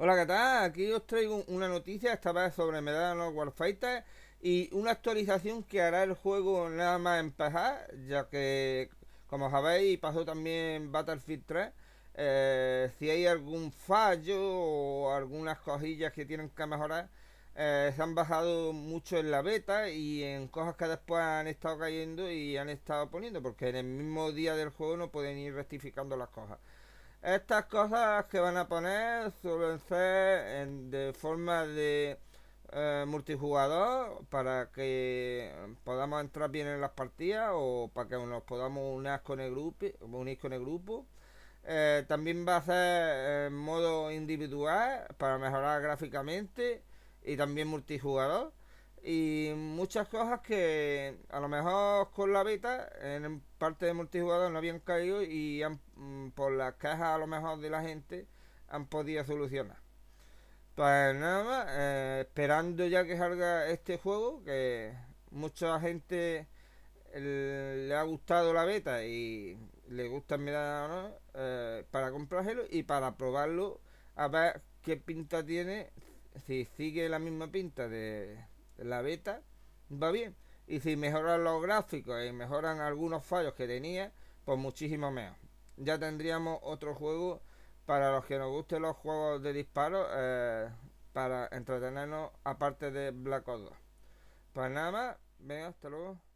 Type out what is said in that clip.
Hola, ¿qué tal? Aquí os traigo una noticia, esta vez sobre Medal Warfighter y una actualización que hará el juego nada más empezar, ya que, como sabéis, pasó también Battlefield 3. Eh, si hay algún fallo o algunas cosillas que tienen que mejorar, eh, se han bajado mucho en la beta y en cosas que después han estado cayendo y han estado poniendo, porque en el mismo día del juego no pueden ir rectificando las cosas. Estas cosas que van a poner suelen ser de forma de eh, multijugador para que podamos entrar bien en las partidas o para que nos podamos unir con el grupo. Unir con el grupo. Eh, también va a ser en eh, modo individual para mejorar gráficamente y también multijugador y muchas cosas que a lo mejor con la beta en parte de multijugador no habían caído y han, mm, por las cajas a lo mejor de la gente han podido solucionar. Pues nada más, eh, esperando ya que salga este juego, que mucha gente eh, le ha gustado la beta y le gusta mirar ¿no? Eh, para comprarlo y para probarlo a ver qué pinta tiene, si sigue la misma pinta de la beta, va bien. Y si mejoran los gráficos y mejoran algunos fallos que tenía, pues muchísimo mejor Ya tendríamos otro juego para los que nos gusten los juegos de disparo, eh, para entretenernos aparte de Black Ops 2. Pues nada más, venga, hasta luego.